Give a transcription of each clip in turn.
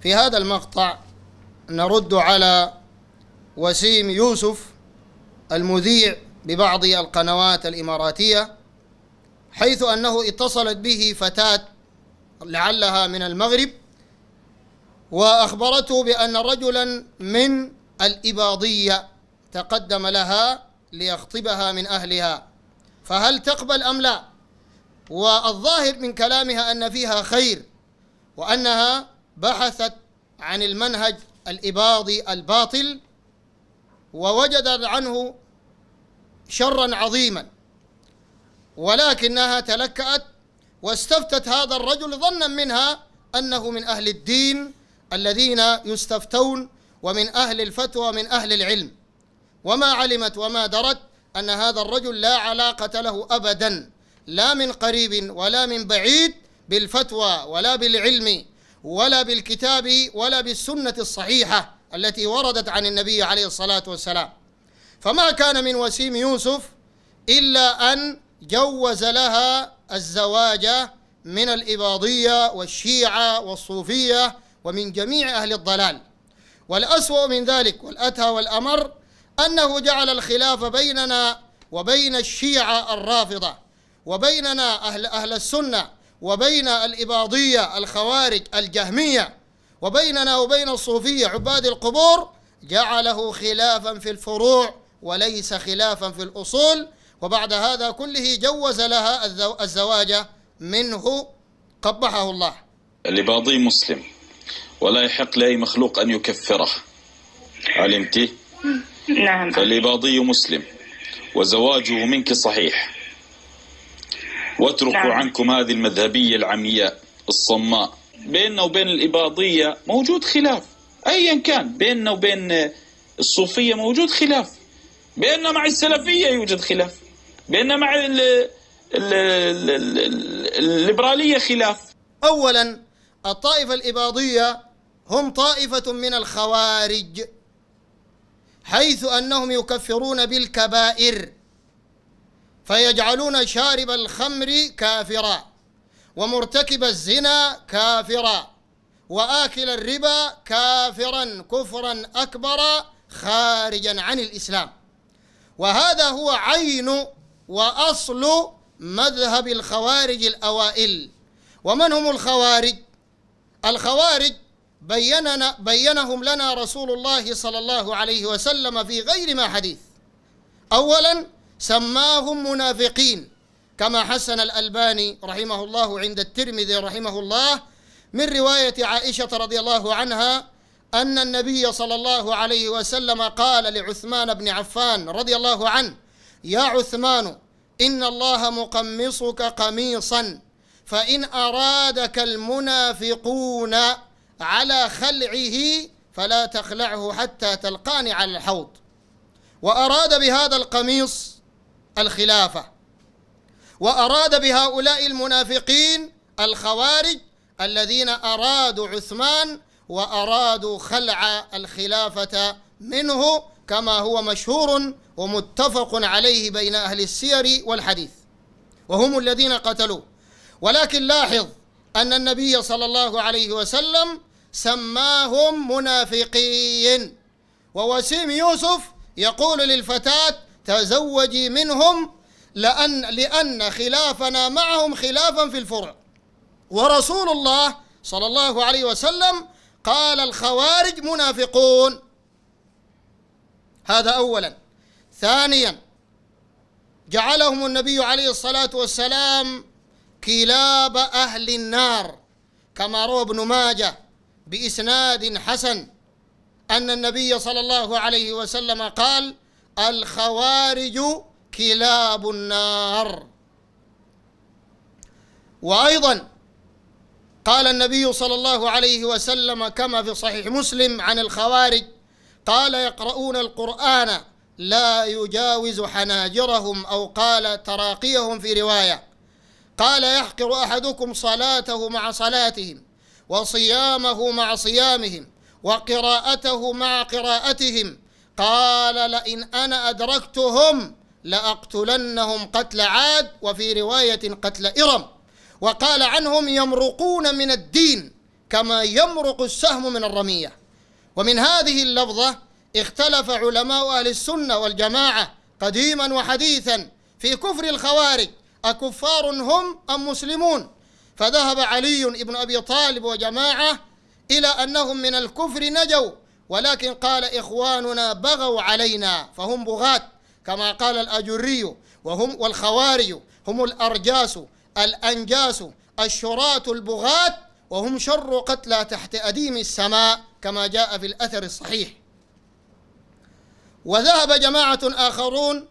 في هذا المقطع نرد على وسيم يوسف المذيع ببعض القنوات الإماراتية حيث أنه اتصلت به فتاة لعلها من المغرب وأخبرته بأن رجلا من الإباضية تقدم لها ليخطبها من أهلها فهل تقبل أم لا؟ والظاهر من كلامها أن فيها خير وأنها بحثت عن المنهج الإباضي الباطل ووجدت عنه شرا عظيما ولكنها تلكأت واستفتت هذا الرجل ظنا منها أنه من أهل الدين الذين يستفتون ومن أهل الفتوى من أهل العلم وما علمت وما درت أن هذا الرجل لا علاقة له أبدا لا من قريب ولا من بعيد بالفتوى ولا بالعلم ولا بالكتاب ولا بالسنة الصحيحة التي وردت عن النبي عليه الصلاة والسلام فما كان من وسيم يوسف إلا أن جوز لها الزواج من الإباضية والشيعة والصوفية ومن جميع أهل الضلال والأسوأ من ذلك والأتى والأمر أنه جعل الخلاف بيننا وبين الشيعة الرافضة وبيننا أهل أهل السنة وبين الإباضية الخوارج الجهمية وبيننا وبين الصوفية عباد القبور جعله خلافا في الفروع وليس خلافا في الأصول وبعد هذا كله جوز لها الزواج منه قبحه الله الإباضي مسلم ولا يحق لأي مخلوق أن يكفره علمتي؟ نعم فالإباضي مسلم وزواجه منك صحيح واتركوا نعم. عنكم هذه المذهبية العمياء الصماء بيننا وبين الإباضية موجود خلاف أيا كان بيننا وبين الصوفية موجود خلاف بيننا مع السلفية يوجد خلاف بيننا مع الليبرالية خلاف أولا الطائفة الإباضية هم طائفة من الخوارج حيث أنهم يكفرون بالكبائر فيجعلون شارب الخمر كافرا ومرتكب الزنا كافرا واكل الربا كافرا كفرا اكبر خارجا عن الاسلام وهذا هو عين واصل مذهب الخوارج الاوائل ومن هم الخوارج الخوارج بيننا بينهم لنا رسول الله صلى الله عليه وسلم في غير ما حديث اولا سماهم منافقين كما حسن الألباني رحمه الله عند الترمذي رحمه الله من رواية عائشة رضي الله عنها أن النبي صلى الله عليه وسلم قال لعثمان بن عفان رضي الله عنه يا عثمان إن الله مقمصك قميصا فإن أرادك المنافقون على خلعه فلا تخلعه حتى تلقاني على الحوض وأراد بهذا القميص الخلافة وأراد بهؤلاء المنافقين الخوارج الذين أرادوا عثمان وأرادوا خلع الخلافة منه كما هو مشهور ومتفق عليه بين أهل السير والحديث وهم الذين قتلوه ولكن لاحظ أن النبي صلى الله عليه وسلم سماهم منافقين ووسيم يوسف يقول للفتاة تزوجي منهم لأن لأن خلافنا معهم خلافا في الفرع ورسول الله صلى الله عليه وسلم قال الخوارج منافقون هذا أولا ثانيا جعلهم النبي عليه الصلاة والسلام كلاب أهل النار كما روى ابن ماجه بإسناد حسن أن النبي صلى الله عليه وسلم قال الخوارج كلاب النار وايضا قال النبي صلى الله عليه وسلم كما في صحيح مسلم عن الخوارج قال يقرؤون القران لا يجاوز حناجرهم او قال تراقيهم في روايه قال يحقر احدكم صلاته مع صلاتهم وصيامه مع صيامهم وقراءته مع قراءتهم قال لئن أنا أدركتهم لأقتلنهم قتل عاد وفي رواية قتل إرم وقال عنهم يمرقون من الدين كما يمرق السهم من الرمية ومن هذه اللفظة اختلف علماء أهل السنة والجماعة قديما وحديثا في كفر الخوارج أكفار هم أم مسلمون فذهب علي بن أبي طالب وجماعة إلى أنهم من الكفر نجوا ولكن قال إخواننا بغوا علينا فهم بغاة كما قال الأجري وهم والخوارج هم الأرجاس الأنجاس الشراة البغاة وهم شر قتلى تحت أديم السماء كما جاء في الأثر الصحيح وذهب جماعة آخرون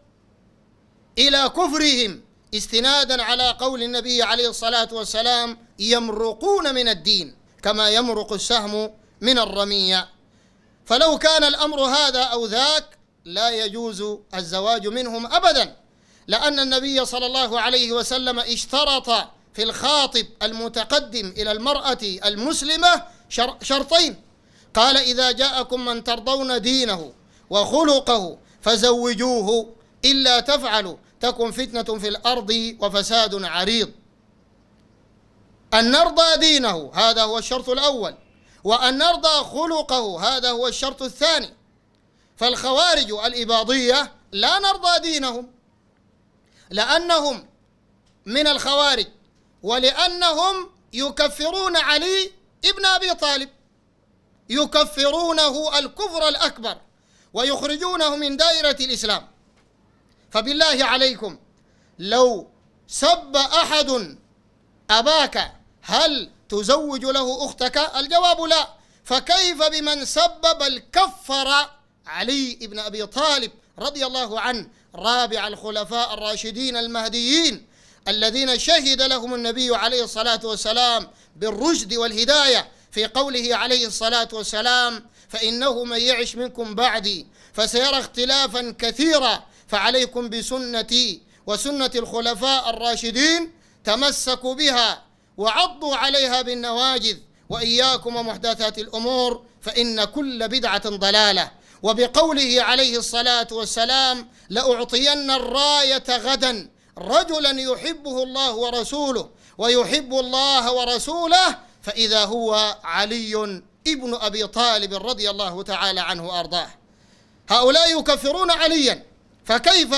إلى كفرهم استنادا على قول النبي عليه الصلاة والسلام يمرقون من الدين كما يمرق السهم من الرميه فلو كان الأمر هذا أو ذاك لا يجوز الزواج منهم أبدا لأن النبي صلى الله عليه وسلم اشترط في الخاطب المتقدم إلى المرأة المسلمة شرطين قال إذا جاءكم من ترضون دينه وخلقه فزوجوه إلا تفعلوا تكن فتنة في الأرض وفساد عريض أن نرضى دينه هذا هو الشرط الأول وأن نرضى خلقه هذا هو الشرط الثاني فالخوارج الإباضية لا نرضى دينهم لأنهم من الخوارج ولأنهم يكفرون علي ابن أبي طالب يكفرونه الكفر الأكبر ويخرجونه من دائرة الإسلام فبالله عليكم لو سب أحد أباك هل تزوج له أختك الجواب لا فكيف بمن سبب الكفر علي بن أبي طالب رضي الله عنه رابع الخلفاء الراشدين المهديين الذين شهد لهم النبي عليه الصلاة والسلام بالرشد والهداية في قوله عليه الصلاة والسلام فإنه من يعش منكم بعدي فسيرى اختلافا كثيرا فعليكم بسنتي وسنة الخلفاء الراشدين تمسكوا بها وعضوا عليها بالنواجذ واياكم ومحدثات الامور فان كل بدعه ضلاله وبقوله عليه الصلاه والسلام لاعطين الرايه غدا رجلا يحبه الله ورسوله ويحب الله ورسوله فاذا هو علي ابن ابي طالب رضي الله تعالى عنه وارضاه هؤلاء يكفرون عليا فكيف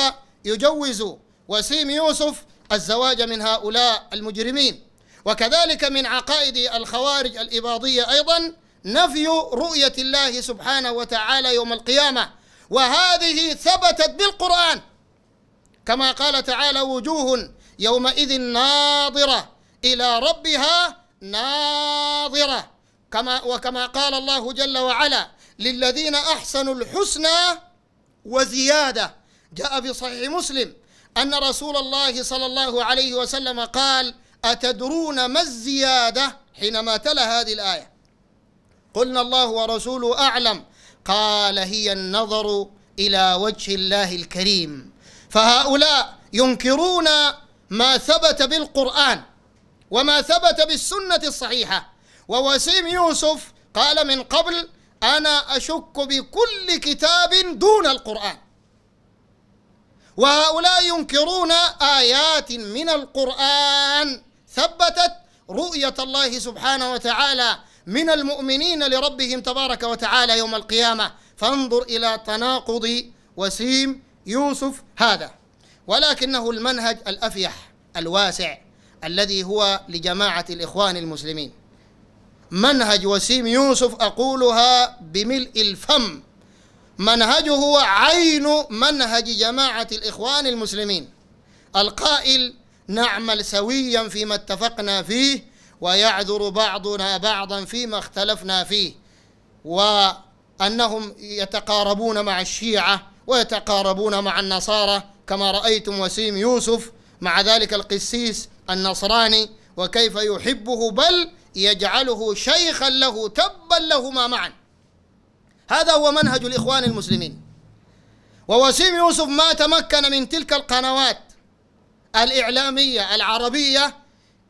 يجوز وسيم يوسف الزواج من هؤلاء المجرمين وكذلك من عقائد الخوارج الإباضية أيضا نفي رؤية الله سبحانه وتعالى يوم القيامة وهذه ثبتت بالقرآن كما قال تعالى وجوه يومئذ ناظرة إلى ربها ناظرة كما وكما قال الله جل وعلا للذين أحسنوا الحسنى وزيادة جاء في صحيح مسلم أن رسول الله صلى الله عليه وسلم قال أتدرون ما الزيادة حينما تلا هذه الآية قلنا الله ورسوله أعلم قال هي النظر إلى وجه الله الكريم فهؤلاء ينكرون ما ثبت بالقرآن وما ثبت بالسنة الصحيحة ووسيم يوسف قال من قبل أنا أشك بكل كتاب دون القرآن وهؤلاء ينكرون آيات من القرآن ثبتت رؤية الله سبحانه وتعالى من المؤمنين لربهم تبارك وتعالى يوم القيامة فانظر إلى تناقض وسيم يوسف هذا ولكنه المنهج الأفيح الواسع الذي هو لجماعة الإخوان المسلمين منهج وسيم يوسف أقولها بملء الفم منهجه عين منهج جماعة الإخوان المسلمين القائل نعمل سويا فيما اتفقنا فيه ويعذر بعضنا بعضا فيما اختلفنا فيه وأنهم يتقاربون مع الشيعة ويتقاربون مع النصارى كما رأيتم وسيم يوسف مع ذلك القسيس النصراني وكيف يحبه بل يجعله شيخا له تبا لهما معا هذا هو منهج الإخوان المسلمين ووسيم يوسف ما تمكن من تلك القنوات الإعلامية العربية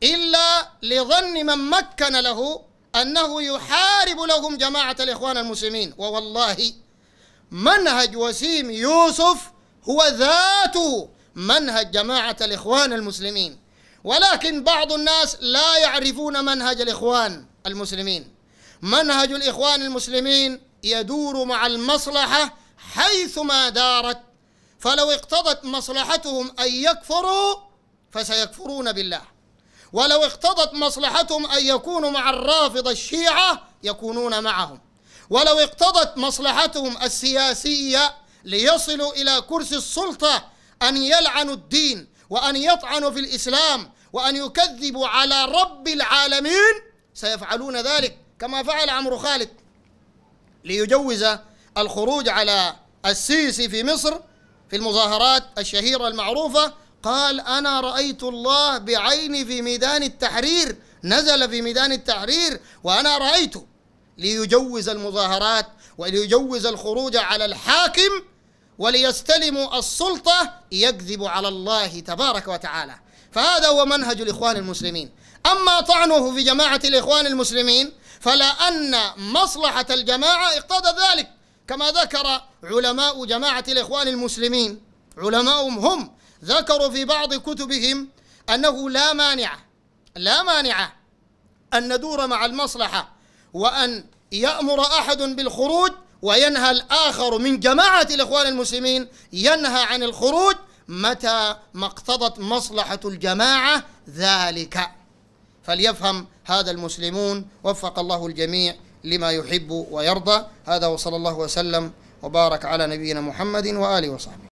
إلا لظن من مكن له أنه يحارب لهم جماعة الإخوان المسلمين ووالله منهج وسيم يوسف هو ذاته منهج جماعة الإخوان المسلمين ولكن بعض الناس لا يعرفون منهج الإخوان المسلمين منهج الإخوان المسلمين يدور مع المصلحة حيثما دارت فلو اقتضت مصلحتهم أن يكفروا فسيكفرون بالله ولو اقتضت مصلحتهم أن يكونوا مع الرافضة الشيعة يكونون معهم ولو اقتضت مصلحتهم السياسية ليصلوا إلى كرسي السلطة أن يلعنوا الدين وأن يطعنوا في الإسلام وأن يكذبوا على رب العالمين سيفعلون ذلك كما فعل عمرو خالد ليجوز الخروج على السيسي في مصر في المظاهرات الشهيرة المعروفة قال أنا رأيت الله بعيني في ميدان التحرير نزل في ميدان التحرير وأنا رأيته ليجوز المظاهرات وليجوز الخروج على الحاكم وليستلموا السلطة يكذب على الله تبارك وتعالى فهذا هو منهج الإخوان المسلمين أما طعنه في جماعة الإخوان المسلمين فلا أن مصلحة الجماعة اقتضى ذلك كما ذكر علماء جماعة الإخوان المسلمين علماؤهم هم ذكروا في بعض كتبهم أنه لا مانع لا مانع أن ندور مع المصلحة وأن يأمر أحد بالخروج وينهى الآخر من جماعة الإخوان المسلمين ينهى عن الخروج متى ما اقتضت مصلحة الجماعة ذلك فليفهم هذا المسلمون وفق الله الجميع لما يحب ويرضى هذا وصلى الله وسلم وبارك على نبينا محمد وآله وصحبه